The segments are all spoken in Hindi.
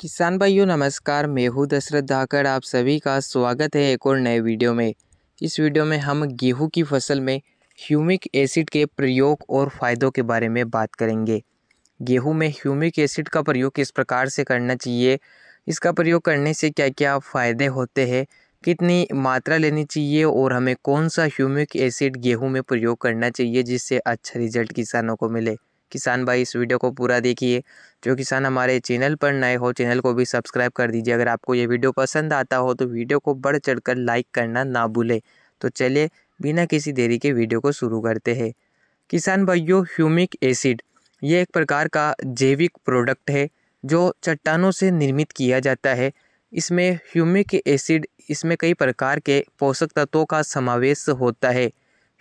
किसान भाइयों नमस्कार मैं हूँ दशरथ धाकड़ आप सभी का स्वागत है एक और नए वीडियो में इस वीडियो में हम गेहूं की फसल में ह्यूमिक एसिड के प्रयोग और फ़ायदों के बारे में बात करेंगे गेहूं में ह्यूमिक एसिड का प्रयोग किस प्रकार से करना चाहिए इसका प्रयोग करने से क्या क्या फ़ायदे होते हैं कितनी मात्रा लेनी चाहिए और हमें कौन सा ह्यूमिक एसिड गेहूँ में प्रयोग करना चाहिए जिससे अच्छा रिजल्ट किसानों को मिले किसान भाई इस वीडियो को पूरा देखिए जो किसान हमारे चैनल पर नए हो चैनल को भी सब्सक्राइब कर दीजिए अगर आपको ये वीडियो पसंद आता हो तो वीडियो को बढ़ चढ़कर लाइक करना ना भूलें तो चलिए बिना किसी देरी के वीडियो को शुरू करते हैं किसान भाइयों ह्यूमिक एसिड ये एक प्रकार का जैविक प्रोडक्ट है जो चट्टानों से निर्मित किया जाता है इसमें ह्यूमिक एसिड इसमें कई प्रकार के पोषक तत्वों का समावेश होता है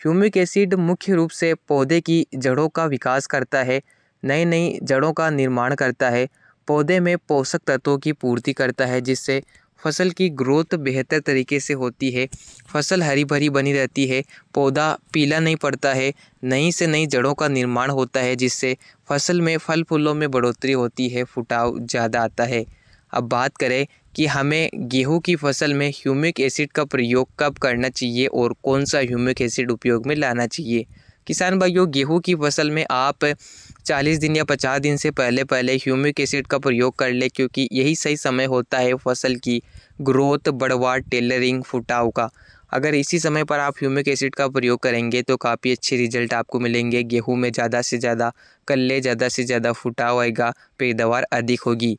ह्यूमिक एसिड मुख्य रूप से पौधे की जड़ों का विकास करता है नई नई जड़ों का निर्माण करता है पौधे में पोषक तत्वों की पूर्ति करता है जिससे फसल की ग्रोथ बेहतर तरीके से होती है फसल हरी भरी बनी रहती है पौधा पीला नहीं पड़ता है नई से नई जड़ों का निर्माण होता है जिससे फसल में फल फूलों में बढ़ोतरी होती है फुटाव ज़्यादा आता है अब बात करें कि हमें गेहूं की फसल में ह्यूमिक एसिड का प्रयोग कब करना चाहिए और कौन सा ह्यूमिक एसिड उपयोग में लाना चाहिए किसान भाइयों गेहूं की फसल में आप 40 दिन या 50 दिन से पहले पहले ह्यूमिक एसिड का प्रयोग कर ले क्योंकि यही सही समय होता है फसल की ग्रोथ बढ़वा टेलरिंग फुटाव का अगर इसी समय पर आप ह्यूमिक एसिड का प्रयोग करेंगे तो काफ़ी अच्छे रिजल्ट आपको मिलेंगे गेहूं में ज़्यादा से ज़्यादा कल्ले ज़्यादा से ज़्यादा फुटाव आएगा पैदावार अधिक होगी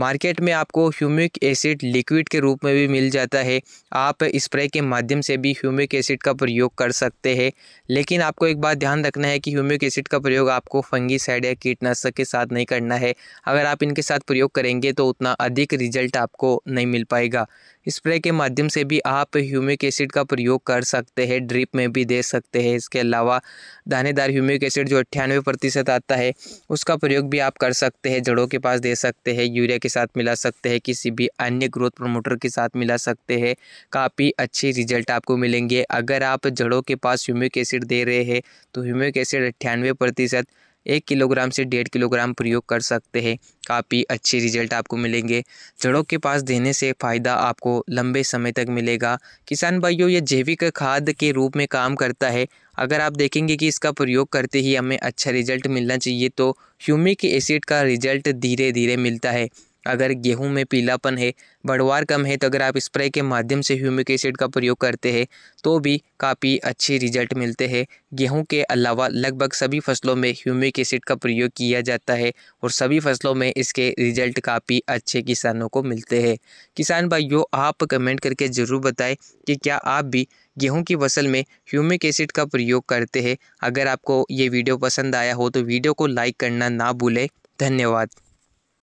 मार्केट में आपको ह्यूमिक एसिड लिक्विड के रूप में भी मिल जाता है आप स्प्रे के माध्यम से भी ह्यूमिक एसिड का प्रयोग कर सकते हैं लेकिन आपको एक बात ध्यान रखना है कि ह्यूमिक एसिड का प्रयोग आपको फंगीसाइड या कीटनाशक के साथ नहीं करना है अगर आप इनके साथ प्रयोग करेंगे तो उतना अधिक रिजल्ट आपको नहीं मिल पाएगा स्प्रे के माध्यम से भी आप ह्यूमिक एसिड का प्रयोग कर सकते हैं ड्रिप में भी दे सकते हैं इसके अलावा दानेदार ह्यूमिक एसिड जो अट्ठानवे प्रतिशत आता है उसका प्रयोग भी आप कर सकते हैं जड़ों के पास दे सकते हैं यूरिया के साथ मिला सकते हैं किसी भी अन्य ग्रोथ प्रमोटर के साथ मिला सकते हैं काफ़ी अच्छे रिजल्ट आपको मिलेंगे अगर आप जड़ों के पास ह्यूमिक एसिड दे रहे हैं तो ह्यूमिक एसिड अट्ठानवे प्रतिशत एक किलोग्राम से डेढ़ किलोग्राम प्रयोग कर सकते हैं काफ़ी अच्छे रिजल्ट आपको मिलेंगे जड़ों के पास देने से फ़ायदा आपको लंबे समय तक मिलेगा किसान भाइयों यह जैविक खाद के रूप में काम करता है अगर आप देखेंगे कि इसका प्रयोग करते ही हमें अच्छा रिजल्ट मिलना चाहिए तो ह्यूमिक एसिड का रिजल्ट धीरे धीरे मिलता है अगर गेहूं में पीलापन है बढ़वार कम है तो अगर आप स्प्रे के माध्यम से ह्यूमिक एसिड का प्रयोग करते हैं तो भी काफ़ी अच्छे रिजल्ट मिलते हैं गेहूं के अलावा लगभग सभी फसलों में ह्यूमिक एसिड का प्रयोग किया जाता है और सभी फसलों में इसके रिजल्ट काफ़ी अच्छे किसानों को मिलते हैं किसान भाइयों आप कमेंट करके ज़रूर बताएं कि क्या आप भी गेहूं की फसल में ह्यूमिक एसिड का प्रयोग करते हैं अगर आपको ये वीडियो पसंद आया हो तो वीडियो को लाइक करना ना भूलें धन्यवाद